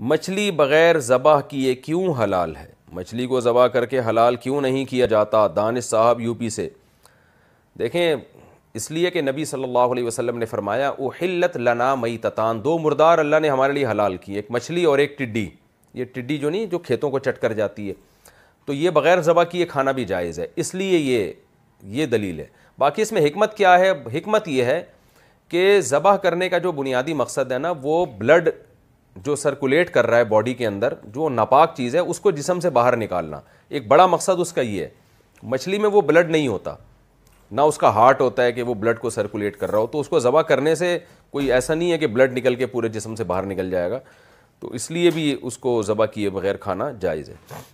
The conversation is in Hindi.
मछली बग़ैर ज़बह किए क्यों हलाल है मछली को ज़बह करके हलाल क्यों नहीं किया जाता दानिश साहब यूपी से देखें इसलिए कि नबी सल्लल्लाहु अलैहि वसल्लम ने फरमाया ओ हिल्लत लना मई ततान दो मुर्दार अल्लाह ने हमारे लिए हलाल किए एक मछली और एक टिड्डी ये टिड्डी जो नहीं जो खेतों को चट कर जाती है तो ये बग़ैर ज़बह किए खाना भी जायज़ है इसलिए ये ये दलील है बाकी इसमें हमत क्या है हमत ये है कि ज़बह करने का जो बुनियादी मकसद है ना वो ब्लड जो सर्कुलेट कर रहा है बॉडी के अंदर जो नापाक चीज़ है उसको जिसम से बाहर निकालना एक बड़ा मकसद उसका ये है मछली में वो ब्लड नहीं होता ना उसका हार्ट होता है कि वो ब्लड को सर्कुलेट कर रहा हो तो उसको ज़बा करने से कोई ऐसा नहीं है कि ब्लड निकल के पूरे जिसम से बाहर निकल जाएगा तो इसलिए भी उसको ज़बा किए बगैर खाना जायज़ है